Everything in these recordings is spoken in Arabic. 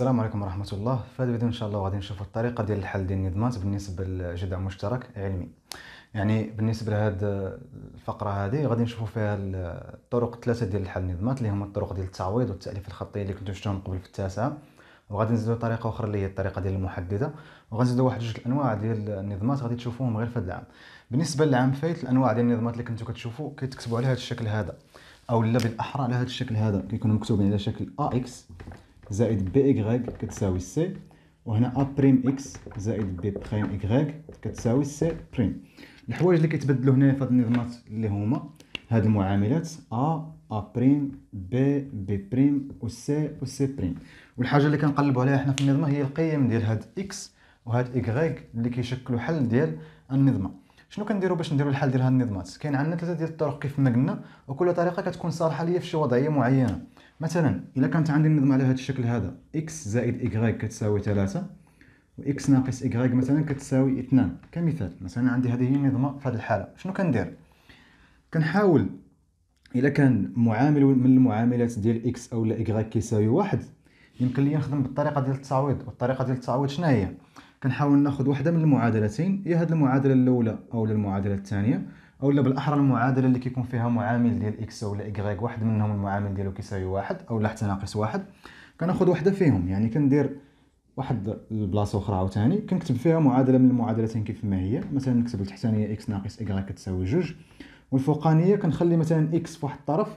السلام عليكم ورحمة الله في هذا الفيديو إن شاء الله غادي نشوفوا الطريقة ديال الحل ديال النظمات بالنسبة لجدع مشترك علمي يعني بالنسبة لهذه الفقرة هذه غادي نشوفوا فيها الطرق الثلاثة ديال الحل النظمات اللي هما الطرق ديال التعويض والتأليف الخطي اللي كنتو شفتوهم قبل في التاسعة وغادي نزيدو طريقة أخرى اللي هي الطريقة ديال المحددة وغادي نزيدو واحد جوج الأنواع ديال النظمات غادي تشوفوهم غير في هذا العام بالنسبة للعام فايت الأنواع ديال النظمات اللي كنتو كتشوفوا كيتكتبوا على هذا الشكل هذا أو لا بالأحرى على هذا الشكل هذا كيكونوا مكتوبين على شكل أ إكس زائد بي إيكغيك كتساوي سي وهنا أ بريم إكس زائد بي بريم إيكغيك كتساوي سي بريم الحوايج اللي كيتبدلوا هنا في هاد النظامات اللي هما هاد المعاملات أ أ بريم بي بي بريم و سي و سي بريم والحاجة اللي كنقلبوا عليها حنا في النظمة هي القيم ديال هاد إكس وهاد إيكغيك اللي كيشكلوا حل ديال النظمة شنو كنديروا باش نديروا الحل ديال هاد النظمات كاين عندنا ثلاثه ديال الطرق كيف ما قلنا وكل طريقه كتكون صالحه ليا في شي وضعيه معينه مثلا الا كانت عندي النظمه على هذا الشكل هذا اكس زائد ايكغيك كتساوي 3 واكس ناقص ايكغيك مثلا كتساوي 2 كمثال مثلا عندي هذه هي النظمه في هذه الحاله شنو كندير كنحاول الا كان معامل من المعاملات ديال اكس او لا ايكغيك كيساوي واحد يمكن لي نخدم بالطريقه ديال التعويض والطريقه ديال التعويض شنو هي كنحاول ناخذ وحده من المعادلتين يا هذه المعادله الاولى او المعادله الثانيه او بالاحرى المعادله اللي كيكون فيها معامل ديال اكس ولا ايكغيك واحد منهم المعامل ديالو كيساوي واحد او حتى ناقص واحد كناخذ وحده فيهم يعني كندير واحد البلاصه اخرى عاوتاني كنكتب فيها معادله من المعادلتين كيف ما هي مثلا نكتب التحتانيه اكس ناقص ايكغيك كتساوي جوج والفوقانيه كنخلي مثلا اكس في واحد الطرف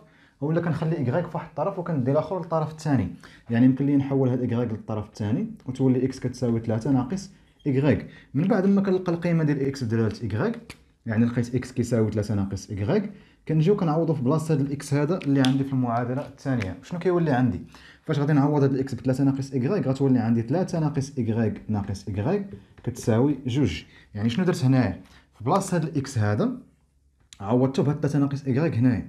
ولا كنخلي اكغيك فواحد الطرف وكندي الاخر للطرف الثاني يعني يمكن لي نحول هاد اكغيك للطرف الثاني وتولي اكس كتساوي 3 ناقص اكغيك من بعد ما كنلقى القيمه ديال اكس بدلاله اكغيك يعني لقيت اكس كيساوي 3 ناقص اكغيك كنجيو كنعوضو في بلاصه هاد الاكس هذا اللي عندي في المعادله الثانيه شنو كيولي عندي فاش غادي نعوض هاد الاكس ب 3 ناقص اكغيك غتولي عندي 3 ناقص اكغيك ناقص اكغيك كتساوي جوج يعني شنو درت هنايا في بلاصه هاد الاكس هذا عوضته بهاد 3 ناقص اكغيك هنايا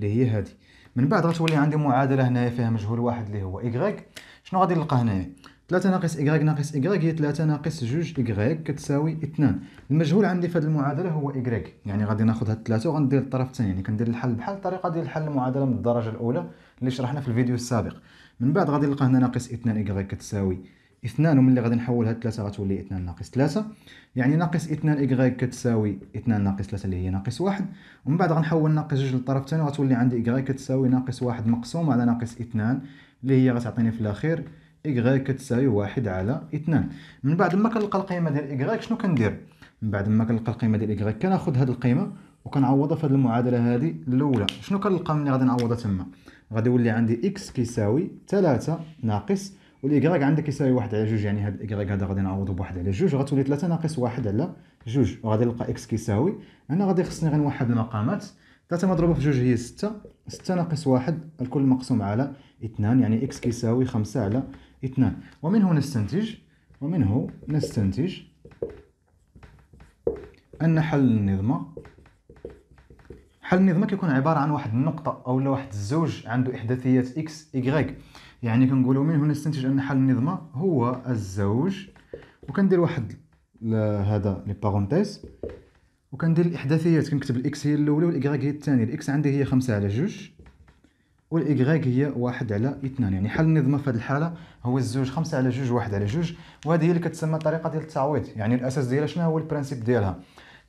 اللي هي هذه من بعد غتولي عندي معادله هنايا فيها مجهول واحد اللي هو إكغيك شنو غادي نلقى هنايا 3 ناقص إكغيك ناقص إكغيك هي 3 ناقص 2 إكغيك كتساوي 2 المجهول عندي في هذه المعادله هو إكغيك يعني غادي ناخذ هاد 3 وغندير الطرف الثاني يعني كندير الحل بحال الطريقه ديال حل المعادله من الدرجه الاولى اللي شرحنا في الفيديو السابق من بعد غادي نلقى هنا ناقص 2 إكغيك كتساوي اثنان وملي غادي نحولها ثلاثة غتولي اثنان ناقص ثلاثة يعني ناقص اثنان إكغاي كتساوي اثنان ناقص ثلاثة اللي هي ناقص واحد ومن بعد غنحول ناقص جوج للطرف الثاني غتولي عندي إكغاي كتساوي ناقص واحد مقسوم على ناقص اثنان اللي هي غتعطيني في الأخير إكغاي كتساوي واحد على اثنان من بعد ما كنلقى القيمة ديال إكغاي شنو كندير من بعد ما كنلقى القيمة ديال إكغاي كناخد هاد القيمة وكنعوضها في هاد المعادلة هادي الأولى شنو كنلقى ملي غادي نعوضها تما غادي يولي عندي إكس كيساوي ثلاثة ناقص والايكغيك عندك يساوي واحد على جوج يعني هاد الايكغيك هذا غادي نعوضو بواحد على جوج غتولي ثلاثة ناقص واحد على جوج وغادي نلقى اكس كيساوي هنا غادي خصني غير نوحد المقامات ثلاثة مضروبة في جوج هي ستة ستة ناقص واحد الكل مقسوم على اثنان يعني اكس كيساوي خمسة على اثنان ومنه نستنتج ومنه نستنتج أن حل النظمة حل النظمة كيكون عبارة عن واحد النقطة أو واحد الزوج عنده إحداثيات إكس إيكغيك يعني كنقولوا من هنا نستنتج ان حل النظمه هو الزوج وكندير واحد هذا لي بارونتيز وكندير الاحداثيات كنكتب الاكس هي الاولى والاكغاك هي الثانيه الاكس عندي هي خمسة على جوج والاكغاك هي واحد على اثنان يعني حل النظمه في هذه الحاله هو الزوج خمسة على جوج واحد على جوج وهذه هي اللي كتسمى الطريقه ديال التعويض يعني الاساس ديالها شنو هو البرانسيب ديالها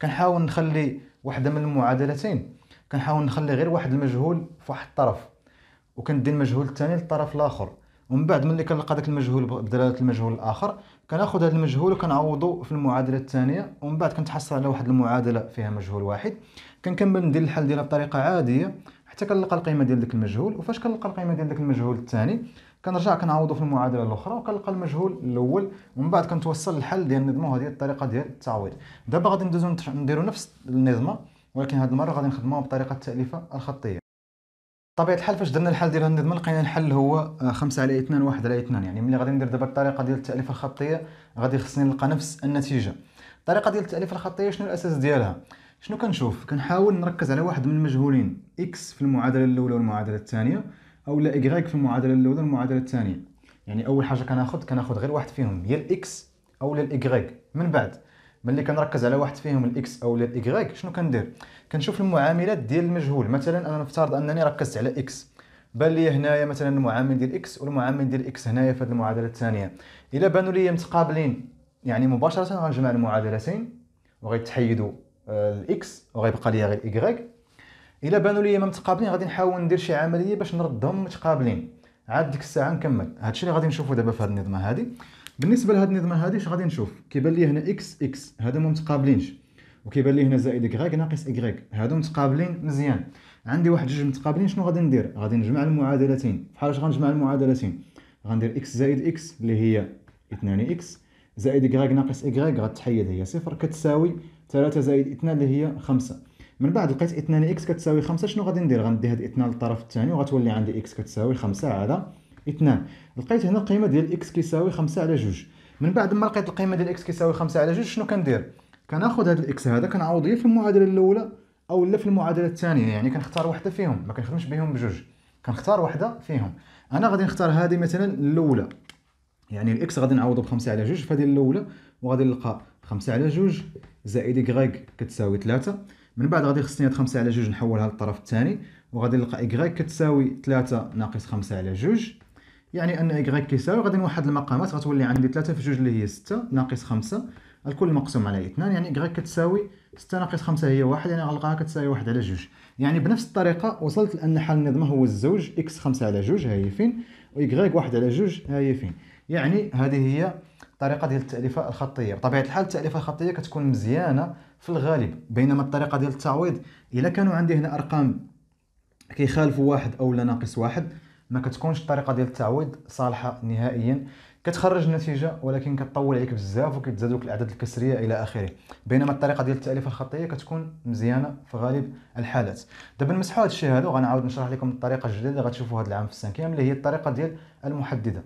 كنحاول نخلي واحده من المعادلتين كنحاول نخلي غير واحد المجهول في واحد الطرف وكندير المجهول الثاني للطرف الاخر ومن بعد ملي كنلقى داك المجهول بدلاله المجهول الاخر كناخذ هذا المجهول وكنعوضو في المعادله الثانيه ومن بعد كنتحصل على واحد المعادله فيها مجهول واحد كنكمل ندير الحل ديالها بطريقه عاديه حتى كنلقى القيمه ديال داك المجهول وفاش كنلقى القيمه ديال داك المجهول الثاني كنرجع كنعوضو في المعادله الاخرى وكنلقى المجهول الاول ومن بعد كنتوصل للحل ديال النظمه وهذه الطريقه ديال التعويض دابا غادي ندوزو نديرو نفس النظمه ولكن هاد المره غادي نخدموها بطريقه التاليفه الخطيه بطبيعه الحال فاش درنا الحل ديال النظمة لقينا يعني الحل هو 5 آه، على 2 1 على 2 يعني ملي غادي ندير دابا الطريقه ديال التاليف الخطيه غادي خصني نلقى نفس النتيجه الطريقه ديال التاليف الخطيه شنو الاساس ديالها شنو كنشوف كنحاول نركز على واحد من المجهولين اكس في المعادله الاولى والمعادله الثانيه او لا إكغيك في المعادله الاولى والمعادله الثانيه يعني اول حاجه كناخد كناخد غير واحد فيهم يا الاكس او لا من بعد ملي كنركز على واحد فيهم الاكس او الاي شنو كندير كنشوف المعاملات ديال المجهول مثلا انا نفترض انني ركزت على اكس بان لي هنايا مثلا المعامل ديال اكس والمعامل ديال اكس هنايا في هذه المعادله الثانيه الا بانوا لي متقابلين يعني مباشره غنجمع المعادلتين وغيتحيدوا الاكس آه، وغيبقى لي غير الاي الا بانوا لي ما متقابلين غادي نحاول ندير شي عمليه باش نردهم متقابلين عاد ديك الساعه نكمل هادشي اللي غادي نشوفو دابا في هاد النظمه هادي بالنسبه لهاد النظمه هادي اش غادي نشوف كيبان لي هنا اكس اكس هادو ما متقابلينش وكيبان لي هنا زائد اكغيك ناقص اكغيك هادو متقابلين مزيان عندي واحد جوج متقابلين شنو غادي ندير غادي نجمع المعادلتين بحال اش غنجمع المعادلتين غندير اكس زائد اكس اللي هي 2 اكس زائد اكغيك ناقص اكغيك غتحيد هي صفر كتساوي 3 زائد 2 اللي هي 5 من بعد لقيت 2 اكس كتساوي 5 شنو غادي ندير غندي هاد 2 للطرف الثاني وغتولي عندي اكس كتساوي 5 على اثنان لقيت هنا القيمة ديال إكس كيساوي خمسة على جوج من بعد ما لقيت القيمة ديال إكس كيساوي خمسة على جوج شنو كندير؟ كناخد هاد الإكس هذا كنعوضيه في المعادلة الأولى أو لا في المعادلة الثانية يعني كنختار وحدة فيهم مكنخدمش كنخدمش بهم بجوج كنختار وحدة فيهم أنا غادي نختار هادي مثلا الأولى يعني الإكس غادي نعوضو بخمسة على جوج في الأولى وغادي نلقى خمسة على جوج زائد إكغيك كتساوي ثلاثة من بعد غادي خصني هاد خمسة على جوج نحولها للطرف الثاني وغادي نلقى إكغيك كتساوي ثلاثة ناقص خمسة على جوج يعني ان إكغيك كيساوي غادي نوحد المقامات غتولي عندي 3 في 2 اللي هي 6 ناقص 5 الكل مقسوم على 2 يعني إكغيك كتساوي 6 ناقص 5 هي 1 يعني غنلقاها كتساوي 1 على 2 يعني بنفس الطريقه وصلت لان حل النظمه هو الزوج اكس 5 على 2 هي فين وإكغيك 1 على 2 هي فين يعني هذه هي الطريقه ديال التاليفه الخطيه بطبيعه الحال التاليفه الخطيه كتكون مزيانه في الغالب بينما الطريقه ديال التعويض الا كانوا عندي هنا ارقام كيخالفوا واحد اولا ناقص واحد ما كتكونش الطريقه ديال التعويض صالحه نهائيا كتخرج النتيجه ولكن كتطول عليك بزاف وكتزادوك الاعداد الكسريه الى اخره بينما الطريقه ديال التاليف الخطيه كتكون مزيانه في غالب الحالات دابا نمسحوا هذا الشيء هذا وغنعاود نشرح لكم الطريقه الجديده اللي غتشوفوها هذا العام في السانكيام اللي هي الطريقه ديال المحدده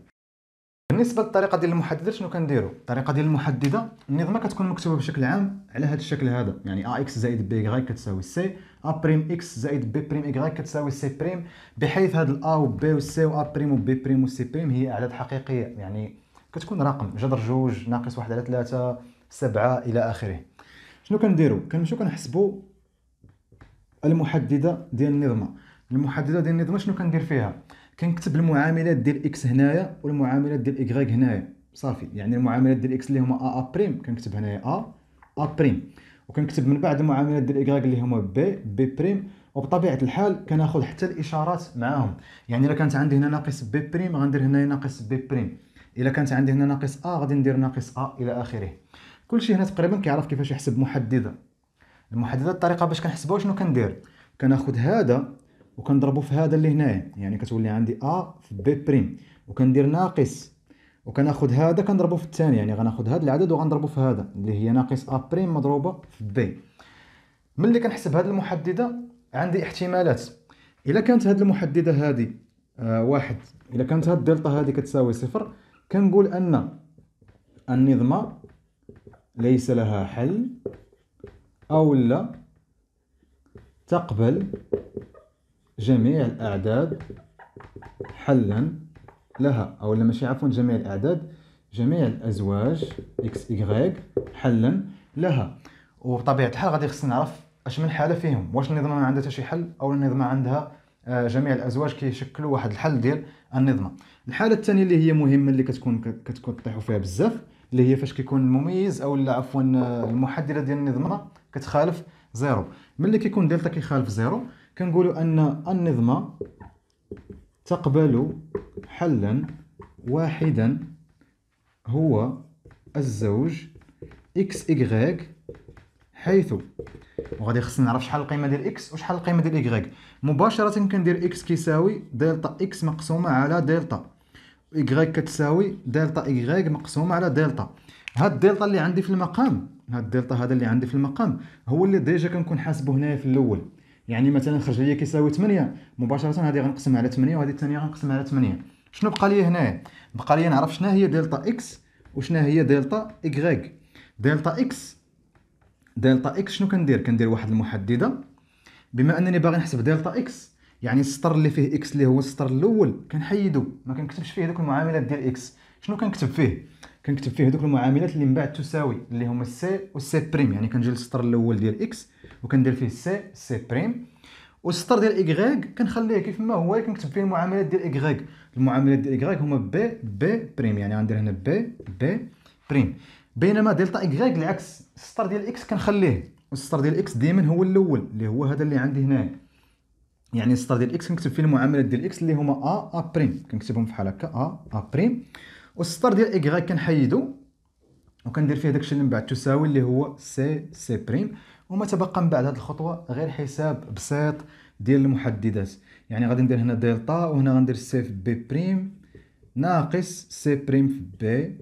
بالنسبه للطريقه ديال المحدده شنو كنديروا الطريقه ديال المحدده النظمه كتكون مكتوبه بشكل عام على هذا الشكل هذا يعني ا اكس زائد بي غاي كتساوي سي ا بريم اكس زائد بي بريم غاي كتساوي سي بريم بحيث هاد ا و بي و ا بريم بي بريم سي بريم هي اعداد حقيقيه يعني كتكون رقم جذر جوج ناقص واحد على ثلاثة سبعة الى اخره شنو كنديروا كنمشيو كنحسبوا المحدده ديال النظمه المحدده ديال النظمه شنو كندير فيها كنكتب المعاملات ديال اكس هنايا والمعاملات ديال ايغريك هنايا صافي يعني المعاملات ديال اكس اللي هما ا ا بريم كنكتب هنايا ا ا بريم وكنكتب من بعد المعاملات ديال ايغريك اللي هما بي بي بريم وبطبيعه الحال كناخذ حتى الاشارات معاهم يعني الا كانت عندي هنا ناقص بي بريم غندير هنايا ناقص بي بريم الا كانت عندي هنا ناقص ا غادي ندير ناقص ا الى اخره كل شيء هنا تقريبا كيعرف كيفاش يحسب محدده المحدده الطريقه باش كنحسبها شنو كندير كناخذ هذا وكنضربو في هذا اللي هنايا يعني كتولي عندي ا في بي بريم وكندير ناقص وكناخذ هذا كنضربو في الثاني يعني غناخد هذا العدد وغنضربو في هذا اللي هي ناقص ا بريم مضروبه في بي ملي كنحسب هذه المحدده عندي احتمالات الا كانت هذه المحدده هذه آه واحد الا كانت هذه الدلتا هذه كتساوي صفر كنقول ان النظمه ليس لها حل او لا تقبل جميع الأعداد حلا لها أو لما عفوا جميع الأعداد جميع الأزواج إكس إيكغيك حلا لها وبطبيعة الحال غادي خصنا نعرف اش من حالة فيهم واش النظمة ما عندها حتى شي حل أو النظمة عندها آه، جميع الازواج كيشكلوا واحد الحل ديال النظمه الحاله الثانيه اللي هي مهمه اللي كتكون كتكون طيحوا فيها بزاف اللي هي فاش كيكون المميز او عفوا آه، المحدده ديال النظمه كتخالف زيرو ملي كيكون دلتا كيخالف زيرو كنقولوا أن النظمة تقبل حلا واحدا هو الزوج اكس إكغيك حيث وغادي خصنا نعرف شحال القيمه ديال اكس وشحال القيمه ديال ايغريك مباشره كندير اكس كيساوي دلتا اكس مقسومه على دلتا ايغريك كتساوي دلتا ايغريك مقسومه على دلتا هاد الدلتا اللي عندي في المقام هاد الدلتا هذا اللي عندي في المقام هو اللي ديجا كنكون حاسبه هنايا في الاول يعني مثلا خرج لي كيساوي 8 مباشره هذه غنقسمها على 8 وهذه الثانيه غنقسمها على 8 شنو بقى لي هنا بقى لي نعرف شنو هي دلتا اكس وشنو هي دلتا ايكغيك دلتا اكس دلتا اكس شنو كندير كندير واحد المحدده بما انني باغي نحسب دلتا اكس يعني السطر اللي فيه اكس اللي هو السطر الاول كنحيدو ما كنكتبش فيه دوك المعاملات ديال اكس شنو كنكتب فيه كنكتب فيه هذوك المعاملات اللي من بعد تساوي اللي هما السي والسي بريم يعني كنجي للسطر الاول ديال اكس وكندير فيه السي سي بريم والسطر ديال اكغيك كنخليه كيف ما هو كنكتب فيه المعاملات ديال اكغيك المعاملات ديال اكغيك هما بي بي بريم يعني غندير هنا بي بي بريم بينما دلتا اكغيك العكس السطر ديال اكس كنخليه والسطر ديال اكس دائما هو الاول اللي هو هذا اللي عندي هنايا يعني السطر ديال اكس كنكتب فيه المعاملات ديال اكس اللي هما ا ا بريم كنكتبهم بحال هكا ا ا بريم والسطر ديال إكغا كنحيدو وكندير فيه داكشي اللي من بعد تساوي اللي هو سي سي بريم وما تبقى من بعد هذه الخطوه غير حساب بسيط ديال المحددات يعني غادي ندير هنا دلتا وهنا غندير سي في بي بريم ناقص سي بريم في بي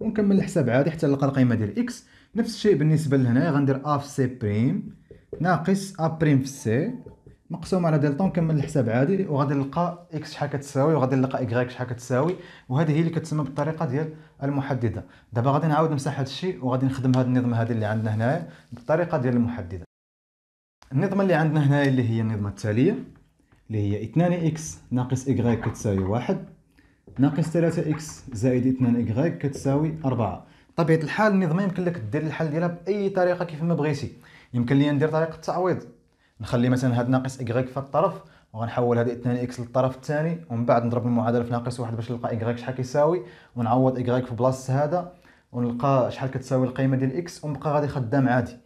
ونكمل الحساب عادي حتى نلقى القيمه ديال اكس نفس الشيء بالنسبه لهنايا غندير ا في سي بريم ناقص ا بريم في سي مقسوم على دلتا ونكمل الحساب عادي وغادي نلقى اكس شحال كتساوي وغادي نلقى ايكغيك شحال كتساوي وهذه هي اللي كتسمى بالطريقه ديال المحدده دابا غادي نعاود نمسح هذا الشيء وغادي نخدم هذا النظام هذا اللي عندنا هنايا بالطريقه ديال المحدده النظمه اللي عندنا هنايا اللي هي النظمه التاليه اللي هي 2 اكس ناقص ايكغيك كتساوي واحد ناقص 3 اكس زائد 2 ايكغيك كتساوي 4 طبيعه الحال النظمه يمكن لك دير الحل ديالها باي طريقه كيف ما بغيتي يمكن لي ندير طريقه التعويض نخلي مثلا هذا ناقص إكغيك في الطرف وغنحول هذه 2 اكس للطرف الثاني ومن بعد نضرب المعادله في ناقص واحد باش نلقى إكغيك شحال كيساوي ونعوض إكغيك في بلاصه هذا ونلقى شحال كتساوي القيمه ديال اكس ونبقى غادي خدام عادي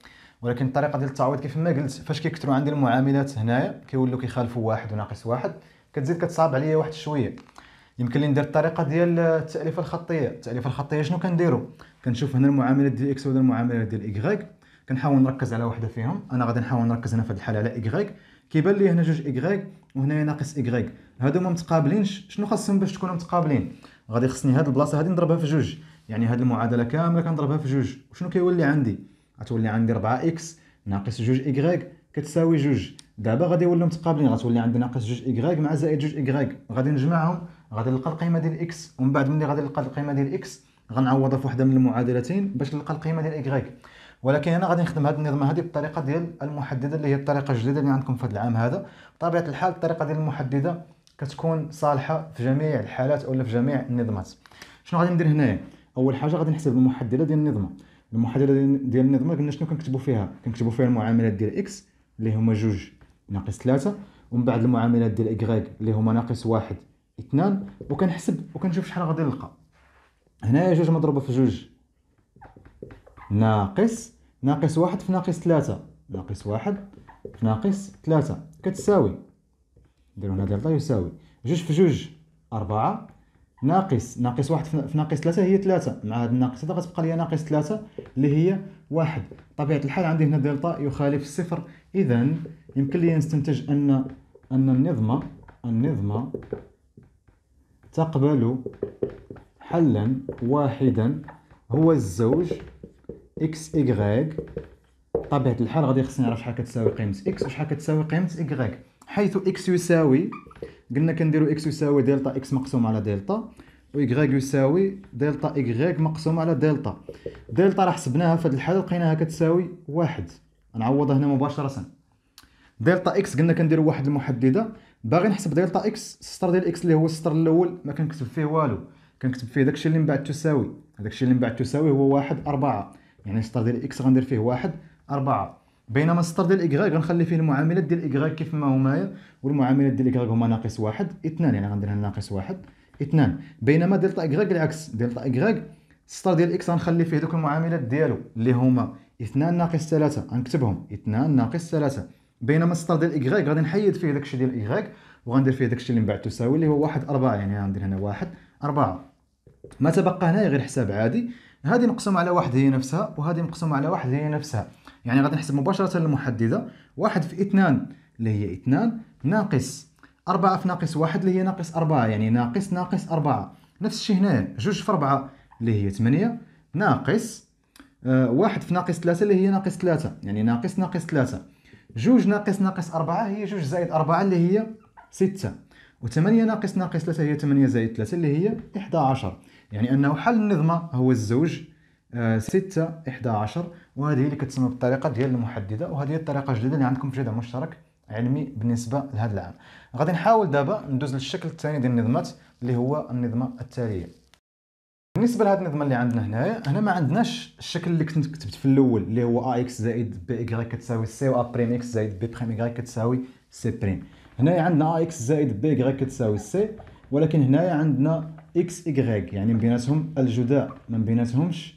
ولكن الطريقه ديال التعويض كيف ما قلت فاش كيكثروا عندي المعاملات هنايا كيولوا كيخالفوا واحد وناقص واحد كتزيد كتصعب عليا واحد شويه يمكن لي ندير الطريقه ديال التاليفه الخطيه التاليفه الخطيه شنو كنديرو كنشوف هنا المعامله ديال اكس وهنا المعامله ديال ايغريك كنحاول نركز على وحده فيهم انا غادي نحاول نركز هنا في هذه الحاله على ايغريك كيبان لي هنا جوج ايغريك وهنايا ناقص ايغريك هادو ما متقابلينش شنو خاصهم باش تكونوا متقابلين غادي خصني هاد البلاصه هادي نضربها في جوج يعني هاد المعادله كامله كنضربها في جوج وشنو كيولي عندي غتولي عندي 4 اكس ناقص جوج ايغريك كتساوي جوج دابا غادي يوليو متقابلين غتولي عندي ناقص جوج ايغريك مع زائد جوج ايغريك غادي نجمعهم غادي نلقى القيمه ديال اكس ومن بعد ملي غادي نلقى القيمه ديال اكس غنعوضها في وحده من المعادلتين باش نلقى القيمه ديال ايغريك ولكن انا غادي نخدم هذه النظمه هذه بالطريقه ديال المحدده اللي هي الطريقه الجديده اللي عندكم في هذا العام هذا بطبيعه الحال الطريقه ديال المحدده كتكون صالحه في جميع الحالات ولا في جميع النظمات شنو غادي ندير هنايا اول حاجه غادي نحسب المحدده ديال النظمه المحدده ديال النظمه قلنا شنو كنكتبوا فيها كنكتبوا فيها المعاملات ديال اكس اللي هما جوج ناقص ثلاثة ومن بعد المعاملات ديال اكغيك اللي هما ناقص واحد اثنان وكنحسب وكنشوف شحال غادي نلقى هنايا جوج مضروبه في جوج ناقص ناقص واحد في ناقص ثلاثة ناقص واحد في ناقص ثلاثة كتساوي نديرو هنا دلتا يساوي جوج في جوج أربعة ناقص ناقص واحد في ناقص ثلاثة هي ثلاثة مع هاد الناقص هذا غتبقى ليا ناقص ثلاثة اللي هي واحد طبيعة الحال عندي هنا دلتا يخالف الصفر إذا يمكن لي نستنتج أن أن النظمة النظمة تقبل حلا واحدا هو الزوج اكس ايكغيك بطبيعه الحال غادي خصني نعرف شحال كتساوي قيمه اكس وشحال كتساوي قيمه ايكغيك حيث اكس يساوي قلنا كنديرو اكس يساوي دلتا اكس مقسوم على دلتا و يساوي دلتا ايكغيك مقسوم على دلتا دلتا راه حسبناها في هاد الحاله لقيناها كتساوي واحد نعوضها هنا مباشره دلتا اكس قلنا كنديرو واحد المحدده باغي نحسب دلتا اكس السطر ديال اكس اللي هو السطر الاول ما كنكتب فيه والو كنكتب فيه داكشي اللي من بعد تساوي داكشي اللي من بعد تساوي هو واحد أربعة يعني السطر ديال اكس غندير فيه واحد أربعة بينما السطر ديال الاكغاك غنخلي فيه المعاملات ديال الاكغاك كيف ما هما والمعاملات ديال الاكغاك هما ناقص واحد اثنان يعني غندير هنا ناقص واحد اثنان بينما دلتا اكغاك العكس دلتا اكغاك السطر ديال اكس غنخلي فيه دوك المعاملات ديالو اللي هما اثنان ناقص ثلاثة غنكتبهم اثنان ناقص ثلاثة بينما السطر ديال الاكغاك غادي نحيد فيه داكشي ديال الاكغاك وغندير فيه داكشي اللي من بعد تساوي اللي هو واحد أربعة يعني غندير هنا واحد أربعة ما تبقى هنا غير حساب عادي هذه نقسم على واحد هي نفسها وهذه نقسم على واحد هي نفسها يعني غادي نحسب مباشرة المحددة واحد في اثنان اللي هي اثنان ناقص أربعة في ناقص واحد اللي هي ناقص أربعة يعني ناقص ناقص أربعة نفس الشيء هنايا جوج في أربعة اللي هي ثمانية ناقص آه، واحد في ناقص ثلاثة اللي هي ناقص ثلاثة يعني ناقص ناقص ثلاثة جوج ناقص ناقص أربعة هي جوج زائد أربعة اللي هي ستة وثمانية ناقص ناقص ثلاثة هي ثمانية زائد ثلاثة اللي هي إحدى عشر يعني انه حل النظمه هو الزوج 6 آه، 11 وهذه هي اللي كتسمى بالطريقه ديال المحدده وهذه هي الطريقه الجديده اللي عندكم في جدول مشترك علمي بالنسبه لهذا العام غادي نحاول دابا ندوز للشكل الثاني ديال النظمات اللي هو النظمه التاليه بالنسبه لهذه النظمه اللي عندنا هنايا هنا ما عندناش الشكل اللي كنت كتبت في الاول اللي هو ا اكس زائد بي ايغريك كتساوي سي و ا بريم اكس زائد بي بريم ايغريك كتساوي سي بريم هنايا عندنا ا اكس زائد بي ايغريك كتساوي سي ولكن هنايا عندنا اكس ايغريك يعني من بيناتهم الجداء ما بيناتهمش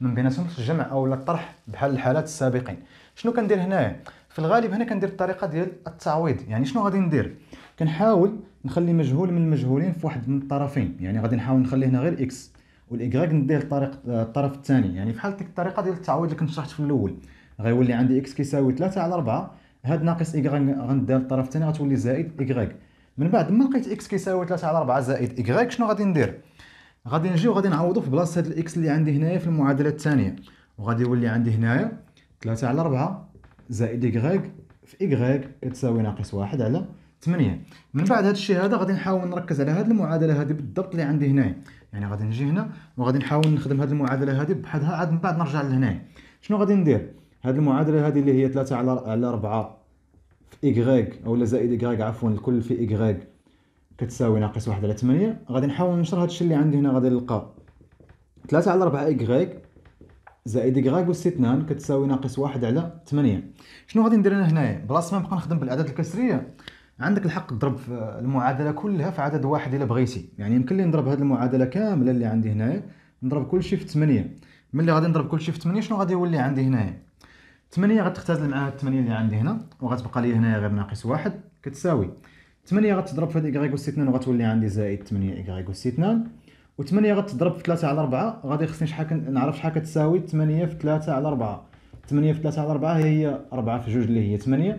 ما بيناتهمش الجمع او الطرح بحال الحالات السابقين شنو كندير هنايا في الغالب هنا كندير الطريقه ديال التعويض يعني شنو غادي ندير كنحاول نخلي مجهول من المجهولين في واحد من الطرفين يعني غادي نحاول نخلي هنا غير اكس والاكراك ندير الطريق الطرف الثاني يعني بحال ديك الطريقه ديال التعويض اللي كنت شرحت في الاول غيولي عندي اكس كيساوي 3 على 4 هاد ناقص اكراك غندير الطرف الثاني غتولي زائد اكراك من بعد ما لقيت اكس كيساوي 3 على 4 زائد ايكغيك شنو غادي ندير غادي نجي وغادي نعوضو في بلاصه هاد الاكس اللي عندي هنايا في المعادله الثانيه وغادي يولي عندي هنايا 3 على 4 زائد ايكغيك في ايكغيك كتساوي ناقص 1 على 8 من بعد هذا الشيء هذا غادي نحاول نركز على هذه المعادله هذه بالضبط اللي عندي هنايا يعني غادي نجي هنا وغادي نحاول نخدم هذه المعادله هذه بحالها عاد من بعد نرجع لهنايا شنو غادي ندير هذه المعادله هذه اللي هي 3 على 4 إيكغيك أو لا زائد إيكغيك عفوا الكل في إيكغيك كتساوي ناقص واحد على ثمانية غادي نحاول نشرح هادشي اللي عندي هنا غادي نلقى ثلاثة على ربعة إيكغيك زائد إيكغيك إتنان كتساوي ناقص واحد على ثمانية شنو غادي ندير أنا هنايا بلاصة ما نبقى نخدم بالأعداد الكسرية عندك الحق تضرب المعادله كلها في عدد واحد الا بغيتي يعني يمكن لي نضرب هذه المعادله كامله اللي عندي هنايا نضرب كل شيء في ثمانية ملي غادي نضرب كل شيء في ثمانية شنو غادي يولي عندي هنايا 8 غتختزل معاها 8 اللي عندي هنا وغتبقى لي هنايا غير ناقص واحد كتساوي 8 غتضرب في هذه إكغيك 2 وغتولي عندي زائد 8 إكغيك 2 و8 غتضرب في 3 على 4 غادي خصني شحال نعرف شحال كتساوي 8 في 3 على 4 8 في 3 على 4 هي 4 في 2 اللي هي 8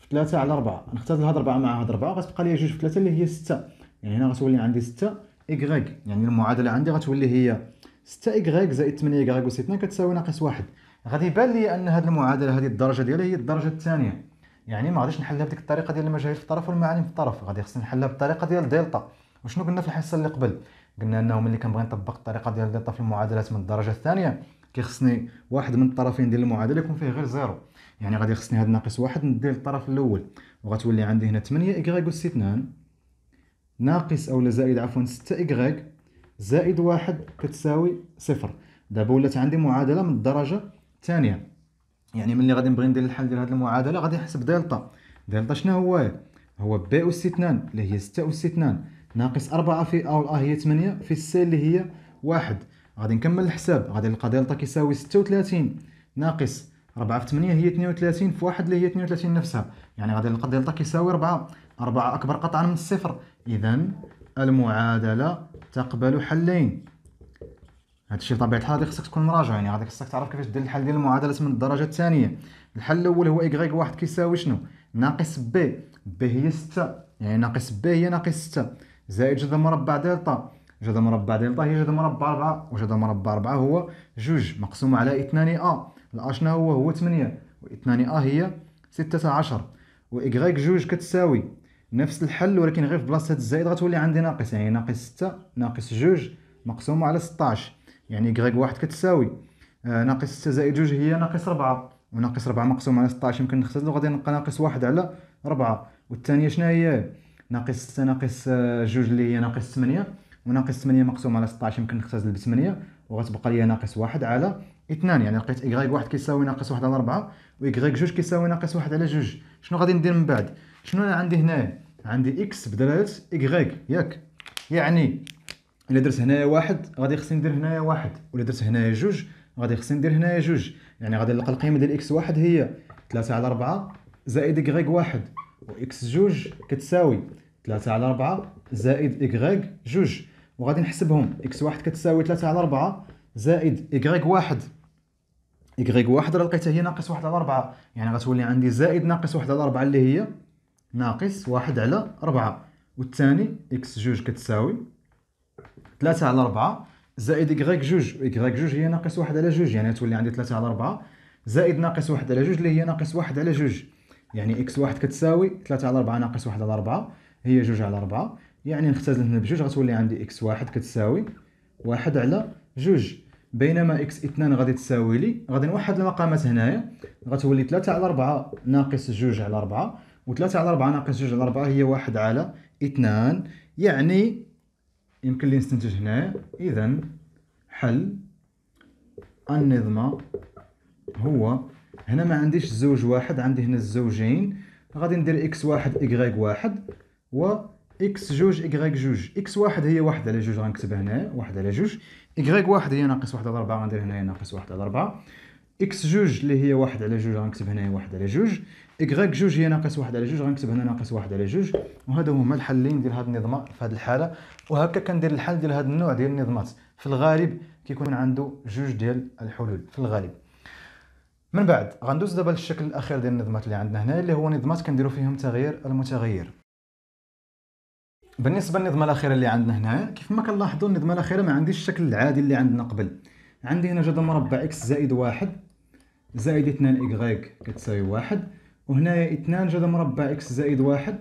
في 3 على 4 نختزل هاد 4 مع هاد 4 غتبقى لي 2 في 3 اللي هي 6 يعني هنا غتولي عندي 6 إكغيك يعني المعادلة عندي غتولي هي 6 إكغيك زائد 8 إكغيك 2 كتساوي ناقص واحد غادي يبان لي ان هذه المعادله هذه الدرجه ديالها هي الدرجه الثانيه يعني ما غاديش نحلها بديك الطريقه ديال المجاهيل في الطرف والمعالم في الطرف غادي خصني نحلها بالطريقه ديال دلتا وشنو قلنا في الحصه اللي قبل قلنا انه ملي كنبغي نطبق الطريقه ديال دلتا في المعادلات من الدرجه الثانيه كيخصني واحد من الطرفين ديال المعادله يكون فيه غير زيرو يعني غادي خصني هاد ناقص واحد ندير للطرف الاول وغتولي عندي هنا 8 اكغيك اس 2 ناقص اولا زائد عفوا 6 اكغيك زائد واحد كتساوي صفر دابا ولات عندي معادله من الدرجه ثانيا يعني ملي غادي نبغي ندير الحل ديال هذه المعادله غادي نحسب دلتا دلتا شنو هو هو بي اس 2 اللي هي 6 اس 2 ناقص 4 في او ا هي 8 في السي اللي هي 1 غادي نكمل الحساب غادي نلقى دلتا كيساوي 36 ناقص 4 في 8 هي 32 في 1 اللي هي 32 نفسها يعني غادي نلقى دلتا كيساوي 4 4 اكبر قطعا من الصفر اذا المعادله تقبل حلين هذا الشيء بطبيعه الحال غادي خصك تكون مراجع يعني غادي خصك تعرف كيفاش دير الحل ديال المعادلة من الدرجه الثانيه الحل الاول هو ايكغيك واحد كيساوي شنو ناقص بي بي هي 6 يعني ناقص بي هي ناقص 6 زائد جذر مربع دلتا جذر مربع دلتا هي جذر مربع 4 وجذر مربع 4 هو جوج مقسوم على 2 ا الاشنا هو هو 8 و2 ا هي 16 وايكغيك جوج كتساوي نفس الحل ولكن غير في بلاصه الزائد غتولي عندي ناقص يعني ناقص 6 ناقص جوج مقسوم على 16 يعني غريغ واحد كتساوي آه، ناقص 6 زائد 2 هي ناقص 4 وناقص 4 مقسوم على 16 يمكن نختزلو غادي نبقى ناقص 1 على 4 والثانيه شنو هي ناقص 6 ناقص 2 آه، اللي هي ناقص 8 وناقص 8 مقسوم على 16 يمكن نختزل ب 8 وغتبقى لي ناقص 1 على 2 يعني لقيت y واحد كيساوي ناقص 1 على 4 و y 2 كيساوي ناقص 1 على 2 شنو غادي ندير من بعد شنو انا عندي هنا عندي x بدلالة y ياك يعني الا درت هنايا واحد غادي خصني ندير هنايا واحد ولا درت هنايا جوج غادي خصني ندير هنايا جوج يعني غادي نلقى القيمه ديال اكس واحد هي 3 على 4 زائد y واحد واكس جوج كتساوي 3 على 4 زائد y جوج وغادي نحسبهم اكس واحد كتساوي 3 على 4 زائد y واحد y واحد راه لقيتها هي ناقص واحد على 4 يعني غتولي عندي زائد ناقص واحد على 4 اللي هي ناقص واحد على 4 والثاني اكس جوج كتساوي 3 على 4 زائد إكغيك جوج إكغيك جوج هي ناقص واحد على جوج يعني تولي عندي 3 على 4 زائد ناقص واحد على جوج اللي هي ناقص واحد على جوج يعني إكس واحد كتساوي 3 على 4 ناقص واحد على 4 هي جوج على 4 يعني نختزل هنا بجوج غتولي عندي إكس واحد كتساوي واحد على جوج بينما إكس اثنان غادي تساوي لي غادي نوحد المقامات هنايا غتولي 3 على 4 ناقص جوج على 4 و3 على 4 ناقص جوج على 4 هي واحد على اثنان يعني يمكن لي نستنتج هنا إذا حل النظمة هو هنا ما عنديش زوج واحد عندي هنا الزوجين غادي ندير إكس واحد إكغيك واحد و إكس جوج إكغيك جوج إكس واحد هي واحد على جوج غنكتبها هنا واحد على جوج إكغيك واحد هي ناقص واحد على أربعة غندير هنايا ناقص واحد على أربعة اكس جوج اللي هي واحد على جوج غنكتب هنايا واحد على جوج إكغاك جوج هي ناقص واحد على جوج غنكتب هنا ناقص واحد على جوج وهذا هما الحلين ديال هاد النظمه في هاد الحالة وهكا كندير الحل ديال هاد النوع ديال النظمات في الغالب كيكون عنده جوج ديال الحلول في الغالب من بعد غندوز دابا للشكل الأخير ديال النظمات اللي عندنا هنا اللي هو نظمات كنديرو فيهم تغيير المتغير بالنسبة للنظمة الأخيرة اللي عندنا هنا كيف ما كنلاحظوا النظمة الأخيرة ما عنديش الشكل العادي اللي عندنا قبل عندي هنا جدول مربع إكس زائد واحد زائد اثنان إيكغيك كتساوي واحد وهنايا اثنان جذر مربع إكس زائد واحد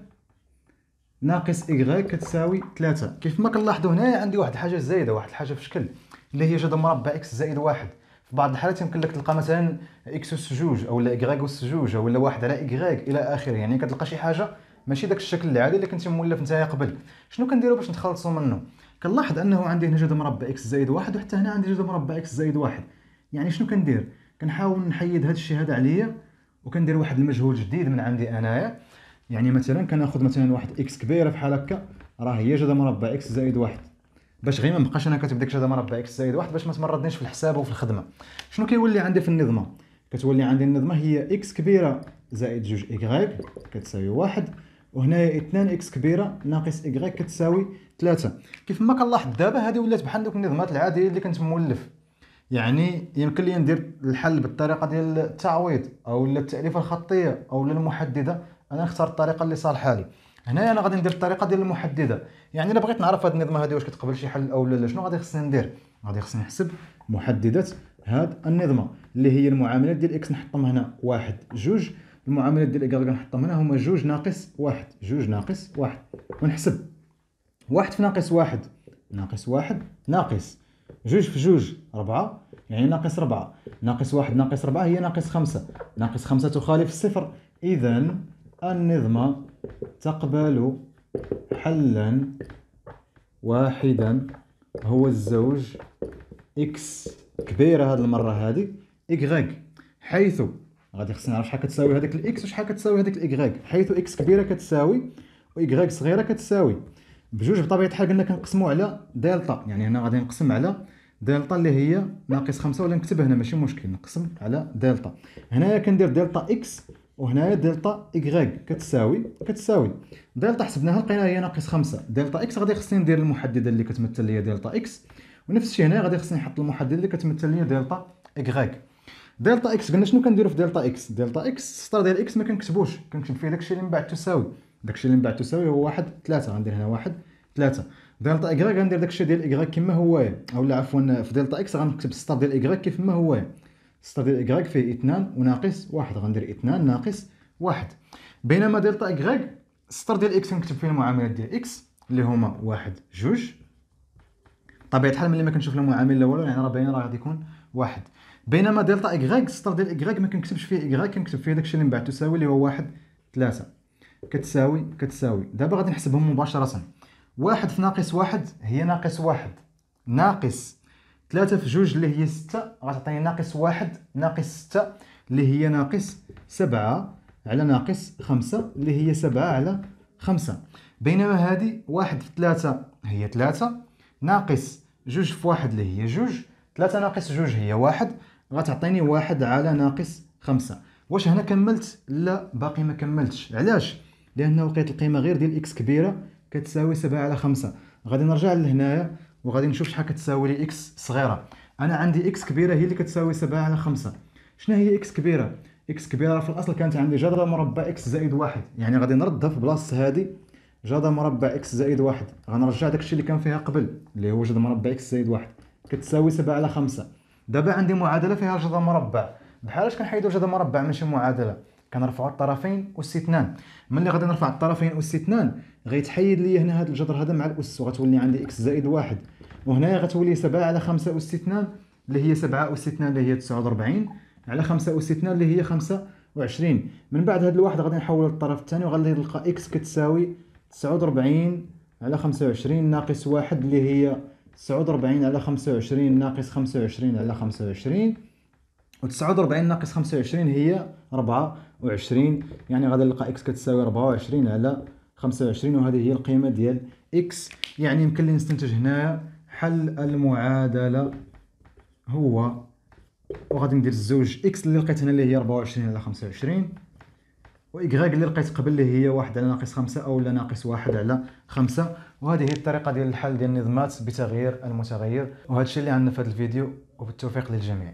ناقص إيكغيك كتساوي ثلاثة كيف ما كنلاحظوا هنايا عندي واحد الحاجة زايدة واحد الحاجة في الشكل اللي هي جذر مربع إكس زائد واحد في بعض الحالات يمكن لك تلقى مثلا إكس أس جوج أو إيكغيك أس جوج ولا واحد على إيكغيك إلى آخره يعني كتلقى شي حاجة ماشي داك الشكل العادي اللي كنت مولف نتايا قبل شنو كنديرو باش نتخلصو منو كنلاحظ انه عندي هنا جذر مربع اكس زائد واحد وحتى هنا عندي جذر مربع اكس زائد واحد يعني شنو كندير كنحاول نحيد هذا الشيء هذا عليا وكندير واحد المجهود جديد من عندي انايا يعني مثلا كناخذ مثلا واحد اكس كبيره بحال هكا راه هي جذر مربع اكس زائد واحد باش غير ما نبقاش انا كاتب ديك جذر مربع اكس زائد واحد باش ما تمرضنيش في الحساب وفي الخدمه شنو كيولي عندي في النظمه كتولي عندي النظمه هي اكس كبيره زائد جوج اكغيك كتساوي واحد وهنايا اثنان اكس كبيره ناقص اكغيك كتساوي ثلاثه كيف ما كنلاحظ دابا هذه ولات بحال دوك النظمات العاديه اللي كنت مولف يعني يمكن لي ندير الحل بالطريقه ديال التعويض او التاليفه الخطيه او المحدده انا نختار الطريقه اللي صالحه لي هنايا انا غادي ندير الطريقه ديال المحدده يعني الا بغيت نعرف هذه النظمه هذه واش كتقبل شي حل او لا شنو غادي خصني ندير غادي خصني نحسب محددات هاد النظمه اللي هي المعاملات ديال اكس نحطهم هنا واحد جوج المعاملات ديال ايكغيك نحطهم هنا هما جوج ناقص واحد جوج ناقص واحد ونحسب واحد في ناقص واحد ناقص واحد ناقص جوج في جوج ربعة يعني ناقص ربعة ناقص واحد ناقص ربعة هي ناقص خمسة ناقص خمسة تخالف الصفر إذا النظمة تقبل حلا واحدا هو الزوج إكس كبيرة هاد المرة هادي إكغيك حيث غادي خصنا نعرف شحال كتساوي هذاك الإكس وشحال كتساوي هذاك الإكغيك حيث إكس كبيرة كتساوي وإكغيك صغيرة كتساوي بجوج بطبيعة الحال قلنا كنقسمو على دلتا يعني هنا غادي نقسم على دلتا اللي هي ناقص خمسة ولا نكتب هنا ماشي مشكل نقسم على دلتا هنايا كندير دلتا إكس وهنايا دلتا إكغيك كتساوي كتساوي دلتا حسبناها لقيناها هي ناقص خمسة دلتا إكس غادي خصني ندير المحددة اللي كتمثل لي دلتا إكس ونفس الشيء هنا غادي خصني نحط المحددة اللي كتمثل لي دلتا إكغيك دلتا إكس قلنا شنو كنديرو في دلتا إكس دلتا إكس السطر ديال إكس ما كنكتبوش كنكتب فيه داكشي اللي من بعد تساوي داكشي اللي من بعد تساوي هو واحد ثلاثة غندير هنا واحد ثلاثة دلتا اكغ غندير داكشي ديال اكغ كما هو اولا عفوا في دلتا اكس غنكتب السطر ديال اكغ كيفما هو السطر ديال اكغ فيه اثنان وناقص واحد غندير اثنان ناقص واحد بينما دلتا اكغ السطر ديال اكس غنكتب فيه المعاملات ديال اكس اللي هما واحد جوج طبيعة الحال ملي ما كنشوف لا والو يعني راه باين راه غادي يكون واحد بينما دلتا اكغ السطر ديال اكغ ما كنكتبش فيه اكغ كنكتب فيه داكشي اللي من بعد تساوي اللي هو واحد ثلاثة كتساوي كتساوي دابا غادي نحسبهم مباشرة واحد في ناقص واحد هي ناقص واحد ناقص ثلاثة في جوج اللي هي ستة غتعطيني ناقص واحد ناقص ستة اللي هي ناقص سبعة على ناقص خمسة اللي هي سبعة على خمسة بينما هذه واحد في ثلاثة هي ثلاثة ناقص جوج في واحد اللي هي جوج ثلاثة ناقص جوج هي واحد غتعطيني واحد على ناقص خمسة واش هنا كملت لا باقي ما كملتش علاش لانه لقيت القيمه غير ديال اكس كبيره كتساوي 7 على 5 غادي نرجع لهنايا وغادي نشوف شحال كتساوي لي اكس صغيره انا عندي اكس كبيره هي اللي كتساوي 7 على 5 شنو هي اكس كبيره اكس كبيره في الاصل كانت عندي جذر مربع اكس زائد 1 يعني غادي نردها في بلاصه هادي جذر مربع اكس زائد 1 غنرجع داكشي اللي كان فيها قبل اللي هو جذر مربع اكس زائد 1 كتساوي 7 على 5 دابا عندي معادله فيها جذر مربع بحالاش كنحيدوا جذر مربع من شي معادله كنرفعوا الطرفين والسي 2 ملي غادي نرفع الطرفين والسي 2 غيتحيد لي هنا هذا الجذر هذا مع الاس وغتولي عندي اكس زائد واحد وهنايا غتولي 7 على 5 اس 2 اللي هي 7 اس 2 اللي هي 49 على 5 اس 2 اللي هي 25 من بعد هذا الواحد غادي نحول للطرف الثاني وغادي نلقى اكس كتساوي 49 على 25 ناقص واحد اللي هي 49 على 25 ناقص 25 على 25 و 49 ناقص 25 هي 24 يعني غادي نلقى اكس كتساوي 24 على 25 وهذه هي القيمه ديال اكس يعني يمكن لي نستنتج هنايا حل المعادله هو وغادي ندير الزوج اكس اللي لقيت هنا اللي هي 24 على 25 وايكغاك اللي لقيت قبل اللي هي واحد على ناقص خمسة او لا ناقص واحد على خمسة وهذه هي الطريقه ديال الحل ديال النظمات بتغيير المتغير وهذا الشيء اللي عندنا في هذا الفيديو وبالتوفيق للجميع